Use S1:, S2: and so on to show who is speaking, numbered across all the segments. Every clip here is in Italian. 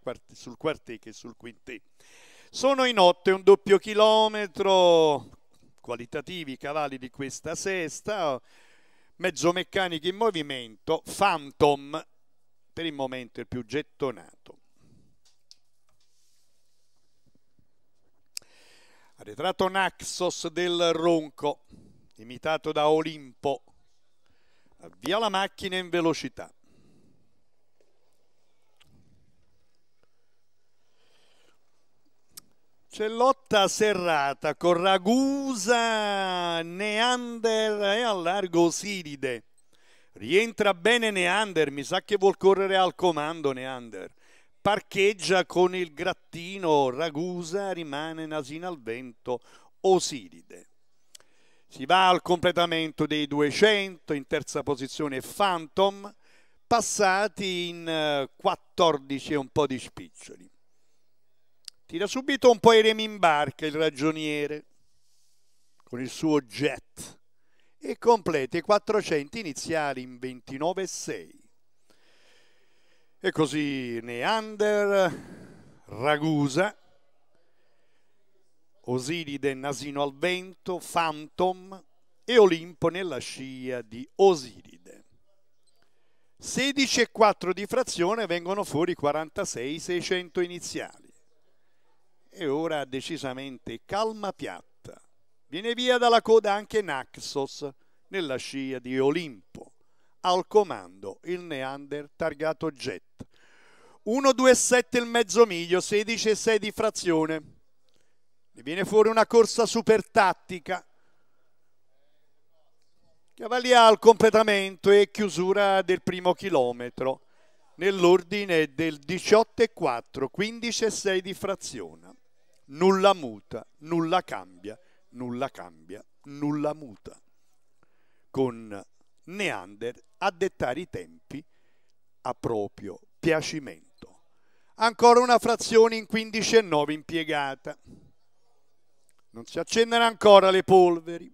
S1: quartier, sul quartet che sul quintet. Sono in notte un doppio chilometro, qualitativi i cavalli di questa sesta, mezzo meccanico in movimento, Phantom per il momento il più gettonato. Arretrato Naxos del Ronco, imitato da Olimpo, avvia la macchina in velocità. C'è lotta serrata con Ragusa, Neander e allargo Siride. Rientra bene Neander, mi sa che vuol correre al comando Neander. Parcheggia con il grattino, Ragusa rimane nasina al vento, Osiride. Si va al completamento dei 200, in terza posizione Phantom, passati in 14 eh, e un po' di spiccioli. Tira subito un po' i remi in barca il ragioniere con il suo jet e completa i 400 iniziali in 29,6. E così Neander, Ragusa, Osiride Nasino al vento, Phantom e Olimpo nella scia di Osiride. 16,4 di frazione vengono fuori 46,600 iniziali e ora decisamente calma piatta. Viene via dalla coda anche Naxos nella scia di Olimpo. Al comando il Neander targato Jet. 1-2-7 il mezzo miglio, 16-6 di frazione. Ne viene fuori una corsa super tattica. Cavalia al completamento e chiusura del primo chilometro nell'ordine del 18 4, 15 6 di frazione nulla muta, nulla cambia, nulla cambia, nulla muta. Con Neander a dettare i tempi a proprio piacimento. Ancora una frazione in 15 e 9 impiegata. Non si accendono ancora le polveri.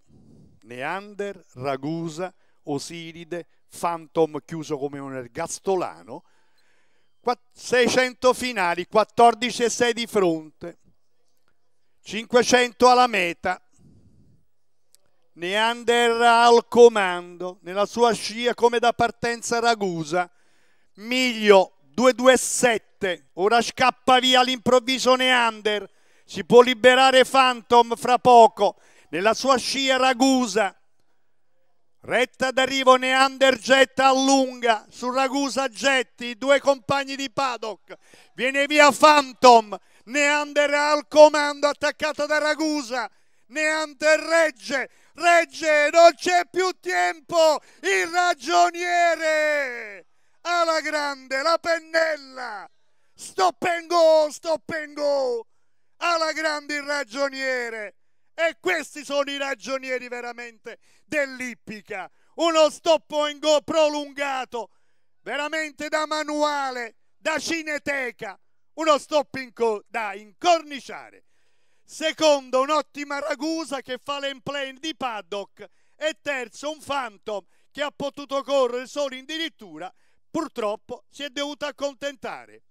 S1: Neander, Ragusa, Osiride, Phantom chiuso come un ergastolano. 600 finali, 14 e 6 di fronte. 500 alla meta. Neander al comando, nella sua scia come da partenza Ragusa. Miglio 227, ora scappa via all'improvviso Neander. Si può liberare Phantom fra poco, nella sua scia Ragusa. Retta d'arrivo Neander getta allunga, su Ragusa Getti, i due compagni di Paddock. Viene via Phantom ne anderà al comando attaccato da Ragusa, Neander regge, regge, non c'è più tempo, il ragioniere alla grande, la pennella, stop stop and go, and go, alla grande il ragioniere. E questi sono i ragionieri veramente dell'Ippica. Uno stop and go prolungato, veramente da manuale, da cineteca uno stop inco- da incorniciare. Secondo, un'ottima Ragusa che fa l'emplane di paddock. E terzo, un Phantom che ha potuto correre solo in dirittura, purtroppo si è dovuto accontentare.